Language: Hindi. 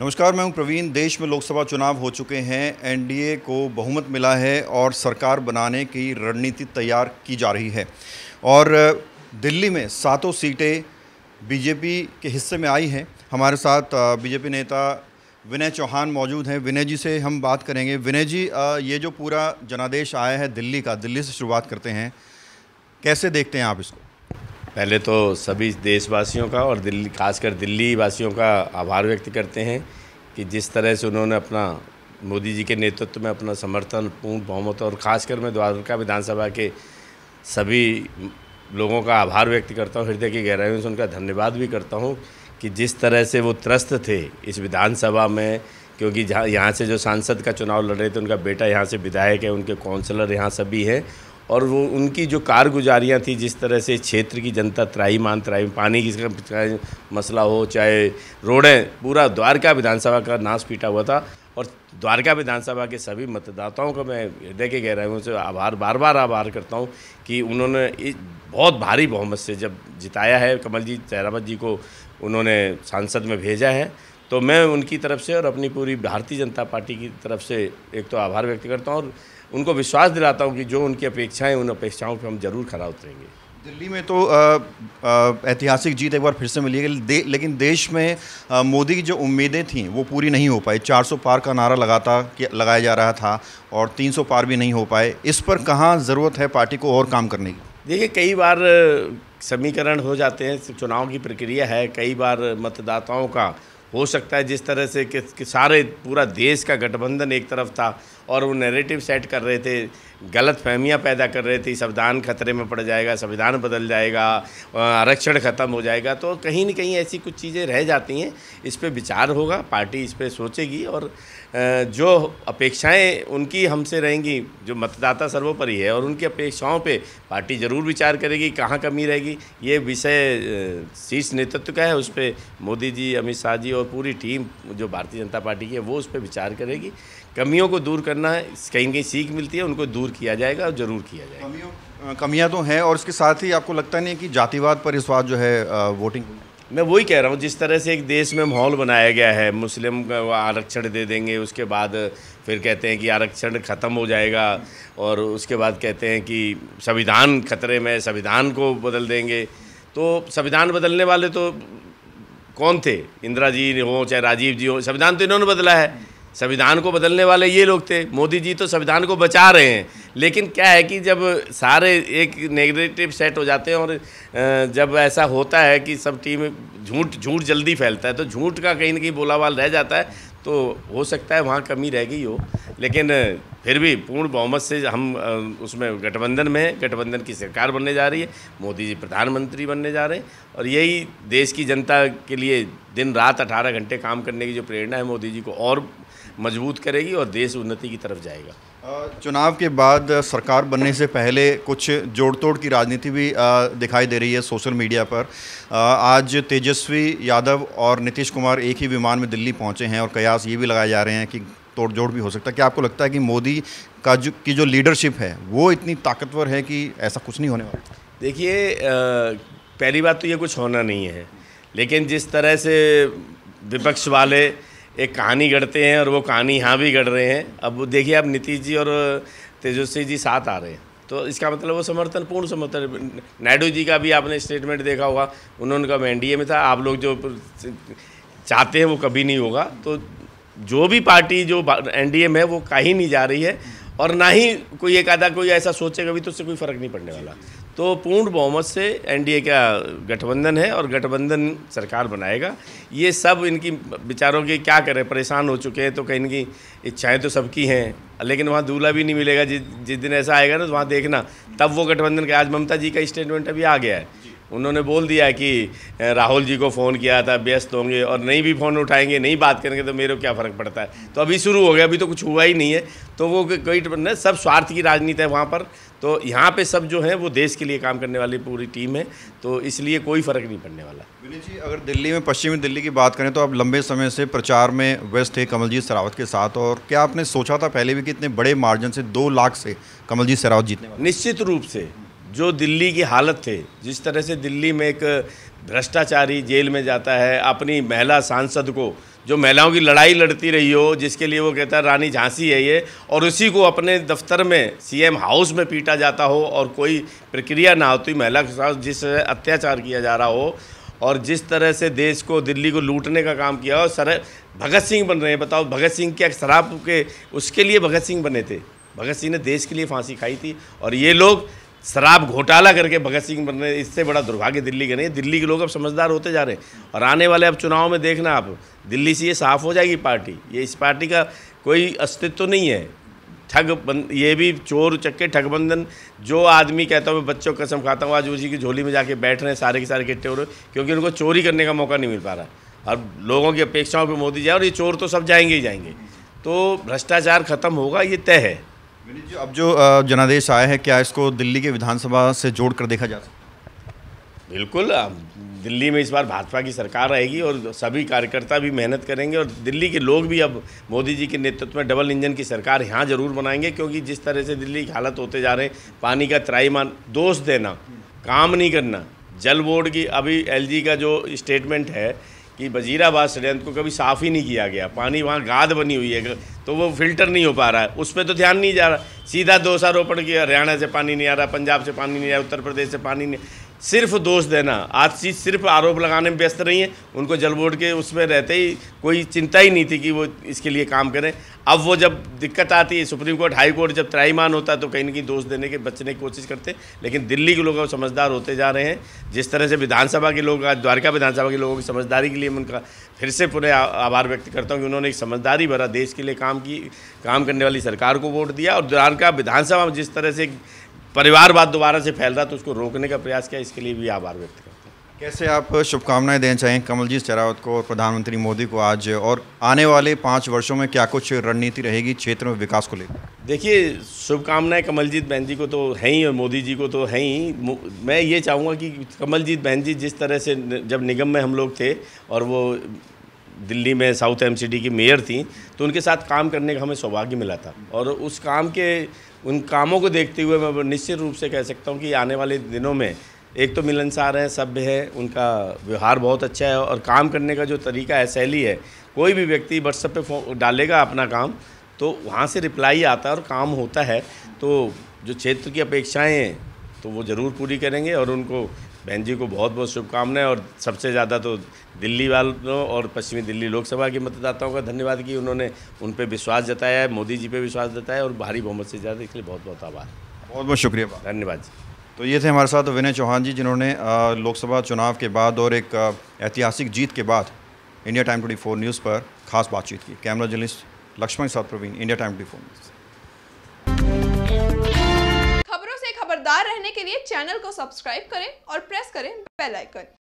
नमस्कार मैं हूं प्रवीण देश में लोकसभा चुनाव हो चुके हैं एनडीए को बहुमत मिला है और सरकार बनाने की रणनीति तैयार की जा रही है और दिल्ली में सातों सीटें बीजेपी के हिस्से में आई हैं हमारे साथ बीजेपी नेता विनय चौहान मौजूद हैं विनय जी से हम बात करेंगे विनय जी ये जो पूरा जनादेश आया है दिल्ली का दिल्ली से शुरुआत करते हैं कैसे देखते हैं आप इसको पहले तो सभी देशवासियों का और दिल्ली खासकर दिल्ली वासियों का आभार व्यक्त करते हैं कि जिस तरह से उन्होंने अपना मोदी जी के नेतृत्व में अपना समर्थन पूर्ण बहुमत और ख़ासकर मैं द्वारका विधानसभा के सभी लोगों का आभार व्यक्त करता हूँ हृदय की गहराइयों से उनका धन्यवाद भी करता हूँ कि जिस तरह से वो त्रस्त थे इस विधानसभा में क्योंकि जहाँ यहाँ से जो सांसद का चुनाव लड़ रहे थे उनका बेटा यहाँ से विधायक है उनके काउंसलर यहाँ सभी हैं और वो उनकी जो कारगुजारियाँ थी जिस तरह से क्षेत्र की जनता मान त्राही पानी की मसला हो चाहे रोडें पूरा द्वारका विधानसभा का नाश पीटा हुआ था और द्वारका विधानसभा के सभी मतदाताओं का मैं हृदय के हूँ उनसे आभार बार बार आभार करता हूँ कि उन्होंने इस बहुत भारी बहुमत से जब जिताया है कमल जी सहरावत जी को उन्होंने सांसद में भेजा है तो मैं उनकी तरफ से और अपनी पूरी भारतीय जनता पार्टी की तरफ से एक तो आभार व्यक्त करता हूँ और उनको विश्वास दिलाता हूँ कि जो उनकी अपेक्षाएं उन अपेक्षाओं पर हम जरूर खरा उतरेंगे दिल्ली में तो ऐतिहासिक जीत एक बार फिर से मिली है दे, लेकिन देश में मोदी की जो उम्मीदें थीं वो पूरी नहीं हो पाई 400 पार का नारा लगाता लगाया जा रहा था और 300 पार भी नहीं हो पाए इस पर कहाँ ज़रूरत है पार्टी को और काम करने की देखिए कई बार समीकरण हो जाते हैं चुनाव की प्रक्रिया है कई बार मतदाताओं का हो सकता है जिस तरह से कि, कि सारे पूरा देश का गठबंधन एक तरफ था और वो नैरेटिव सेट कर रहे थे गलत फहमियाँ पैदा कर रहे थे संविधान खतरे में पड़ जाएगा संविधान बदल जाएगा आरक्षण ख़त्म हो जाएगा तो कहीं ना कहीं ऐसी कुछ चीज़ें रह जाती हैं इस पर विचार होगा पार्टी इस पर सोचेगी और जो अपेक्षाएं उनकी हमसे रहेंगी जो मतदाता सर्वोपरि है और उनकी अपेक्षाओं पे पार्टी ज़रूर विचार करेगी कहाँ कमी रहेगी ये विषय शीर्ष नेतृत्व का है उस पर मोदी जी अमित शाह जी और और पूरी टीम जो भारतीय जनता पार्टी की है वो उस पर विचार करेगी कमियों को दूर करना है कहीं कहीं सीख मिलती है उनको दूर किया जाएगा और ज़रूर किया जाएगा कमियों कमियाँ तो हैं और इसके साथ ही आपको लगता नहीं कि जातिवाद पर इस बात जो है वोटिंग मैं वही कह रहा हूँ जिस तरह से एक देश में माहौल बनाया गया है मुस्लिम का आरक्षण दे देंगे उसके बाद फिर कहते हैं कि आरक्षण ख़त्म हो जाएगा और उसके बाद कहते हैं कि संविधान खतरे में संविधान को बदल देंगे तो संविधान बदलने वाले तो कौन थे इंदिरा जी हों चाहे राजीव जी हों संविधान तो इन्होंने बदला है संविधान को बदलने वाले ये लोग थे मोदी जी तो संविधान को बचा रहे हैं लेकिन क्या है कि जब सारे एक नेगेटिव सेट हो जाते हैं और जब ऐसा होता है कि सब टीम झूठ झूठ जल्दी फैलता है तो झूठ का कहीं ना कहीं बोलावाल रह जाता है तो हो सकता है वहाँ कमी रह गई हो लेकिन फिर भी पूर्ण बहुमत से हम उसमें गठबंधन में हैं गठबंधन की सरकार बनने जा रही है मोदी जी प्रधानमंत्री बनने जा रहे हैं और यही देश की जनता के लिए दिन रात अठारह घंटे काम करने की जो प्रेरणा है मोदी जी को और मजबूत करेगी और देश उन्नति की तरफ जाएगा चुनाव के बाद सरकार बनने से पहले कुछ जोड़ तोड़ की राजनीति भी दिखाई दे रही है सोशल मीडिया पर आज तेजस्वी यादव और नीतीश कुमार एक ही विमान में दिल्ली पहुंचे हैं और कयास ये भी लगाए जा रहे हैं कि तोड़ जोड़ भी हो सकता है क्या आपको लगता है कि मोदी का जो की जो लीडरशिप है वो इतनी ताकतवर है कि ऐसा कुछ नहीं होने वाला देखिए पहली बात तो ये कुछ होना नहीं है लेकिन जिस तरह से विपक्ष वाले एक कहानी गढ़ते हैं और वो कहानी यहाँ भी गढ़ रहे हैं अब देखिए अब नीतीश जी और तेजस्वी जी साथ आ रहे हैं तो इसका मतलब वो समर्थन पूर्ण समर्थन नायडू जी का भी आपने स्टेटमेंट देखा होगा उन्होंने कहा मैं में था आप लोग जो चाहते हैं वो कभी नहीं होगा तो जो भी पार्टी जो एनडीए में है वो कहीं नहीं जा रही है और ना ही कोई एक आधा कोई ऐसा सोचेगा अभी तो उससे कोई फर्क नहीं पड़ने वाला तो पूर्ण बहुमत से एनडीए का गठबंधन है और गठबंधन सरकार बनाएगा ये सब इनकी विचारों के क्या करें परेशान हो चुके हैं तो कहीं इनकी इच्छाएं तो सबकी हैं लेकिन वहाँ दूल्हा भी नहीं मिलेगा जिस जिस दिन ऐसा आएगा ना तो वहाँ देखना तब वो गठबंधन का आज ममता जी का स्टेटमेंट अभी आ गया है उन्होंने बोल दिया कि राहुल जी को फ़ोन किया था व्यस्त होंगे और नहीं भी फ़ोन उठाएंगे नहीं बात करेंगे तो मेरे को क्या फ़र्क पड़ता है तो अभी शुरू हो गया अभी तो कुछ हुआ ही नहीं है तो वो कोई न सब स्वार्थ की राजनीति है वहाँ पर तो यहाँ पे सब जो है वो देश के लिए काम करने वाली पूरी टीम है तो इसलिए कोई फ़र्क नहीं पड़ने वाला विनय जी अगर दिल्ली में पश्चिमी दिल्ली की बात करें तो आप लंबे समय से प्रचार में व्यस्त थे कमलजीत सरावत के साथ और क्या आपने सोचा था पहले भी कि इतने बड़े मार्जिन से दो लाख से कमलजीत सरावत जीतने निश्चित रूप से जो दिल्ली की हालत थे जिस तरह से दिल्ली में एक भ्रष्टाचारी जेल में जाता है अपनी महिला सांसद को जो महिलाओं की लड़ाई लड़ती रही हो जिसके लिए वो कहता है रानी झांसी है ये और उसी को अपने दफ्तर में सीएम हाउस में पीटा जाता हो और कोई प्रक्रिया ना होती महिला के साथ जिस अत्याचार किया जा रहा हो और जिस तरह से देश को दिल्ली को लूटने का काम किया हो सर भगत सिंह बन रहे हैं बताओ भगत सिंह क्या शराब के उसके लिए भगत सिंह बने थे भगत सिंह ने देश के लिए फांसी खाई थी और ये लोग शराब घोटाला करके भगत सिंह बन रहे इससे बड़ा दुर्भाग्य दिल्ली के नहीं दिल्ली के लोग अब समझदार होते जा रहे हैं और आने वाले अब चुनाव में देखना आप दिल्ली से ये साफ हो जाएगी पार्टी ये इस पार्टी का कोई अस्तित्व तो नहीं है ठग बन ये भी चोर चक्के ठगबंधन जो आदमी कहता हूँ मैं बच्चों कसम खाता हूँ आज उसी की झोली में जाके बैठ रहे हैं सारे के सारे इकट्ठे हो रहे क्योंकि उनको चोरी करने का मौका नहीं मिल पा रहा और लोगों की अपेक्षाओं पर मोदी जाए और ये चोर तो सब जाएंगे ही जाएंगे तो भ्रष्टाचार खत्म होगा ये तय है विनीत जी अब जो जनादेश आया है क्या इसको दिल्ली के विधानसभा से जोड़ कर देखा जा सकता बिल्कुल दिल्ली में इस बार भाजपा की सरकार आएगी और सभी कार्यकर्ता भी मेहनत करेंगे और दिल्ली के लोग भी अब मोदी जी के नेतृत्व में डबल इंजन की सरकार यहाँ ज़रूर बनाएंगे क्योंकि जिस तरह से दिल्ली की हालत होते जा रहे हैं पानी का त्राईमान दोष देना काम नहीं करना जल बोर्ड की अभी एलजी का जो स्टेटमेंट है कि वजीराबाद षडयंत्र को कभी साफ़ ही नहीं किया गया पानी वहाँ गाद बनी हुई है तो वो फिल्टर नहीं हो पा रहा है उस पर तो ध्यान नहीं जा रहा सीधा दोषारोपण किया हरियाणा से पानी नहीं आ रहा पंजाब से पानी नहीं आ रहा उत्तर प्रदेश से पानी नहीं सिर्फ दोष देना आज चीज सिर्फ आरोप लगाने में व्यस्त रही है उनको जल बोर्ड के उसमें रहते ही कोई चिंता ही नहीं थी कि वो इसके लिए काम करें अब वो जब दिक्कत आती है सुप्रीम कोर्ट हाई कोर्ट जब त्राईमान होता है तो कहीं ना कहीं दोष देने के बचने की कोशिश करते लेकिन दिल्ली के लोग समझदार होते जा रहे हैं जिस तरह से विधानसभा के लोग आज द्वारका विधानसभा के लोगों की समझदारी के लिए मैं उनका फिर से पुनः आभार व्यक्त करता हूँ कि उन्होंने एक समझदारी भरा देश के लिए काम की काम करने वाली सरकार को वोट दिया और द्वारका विधानसभा में जिस तरह से परिवारवाद दोबारा से फैल रहा तो उसको रोकने का प्रयास किया इसके लिए भी आभार व्यक्त करते हैं कैसे आप शुभकामनाएं देना चाहें कमलजीत शरावत को और प्रधानमंत्री मोदी को आज और आने वाले पाँच वर्षों में क्या कुछ रणनीति रहेगी क्षेत्र में विकास को लेकर देखिए शुभकामनाएं कमलजीत बहन जी को तो हैं ही और मोदी जी को तो हैं ही मैं ये चाहूँगा कि कमलजीत बहन जी जिस तरह से जब निगम में हम लोग थे और वो दिल्ली में साउथ एमसीडी की मेयर थी तो उनके साथ काम करने का हमें सौभाग्य मिला था और उस काम के उन कामों को देखते हुए मैं निश्चित रूप से कह सकता हूँ कि आने वाले दिनों में एक तो मिलनसार हैं सभ्य हैं उनका व्यवहार बहुत अच्छा है और काम करने का जो तरीका है शैली है कोई भी व्यक्ति व्हाट्सएप पे डालेगा अपना काम तो वहाँ से रिप्लाई आता है और काम होता है तो जो क्षेत्र की अपेक्षाएँ तो वो ज़रूर पूरी करेंगे और उनको बहन जी को बहुत बहुत शुभकामनाएं और सबसे ज़्यादा तो दिल्ली वालों और पश्चिमी दिल्ली लोकसभा के मतदाताओं का धन्यवाद कि उन्होंने उन पर विश्वास जताया है मोदी जी पे विश्वास जताया और भारी बहुमत से ज़्यादा इसलिए बहुत बहुत आभार बहुत बहुत शुक्रिया धन्यवाद जी तो ये थे हमारे साथ विनय चौहान जी जिन्होंने लोकसभा चुनाव के बाद और एक ऐतिहासिक जीत के बाद इंडिया टाइम ट्वेंटी न्यूज़ पर खास बातचीत की कैमरा जर्नलिस्ट लक्ष्मण साथ Praveen India time twenty news रहने के लिए चैनल को सब्सक्राइब करें और प्रेस करें बेल आइकन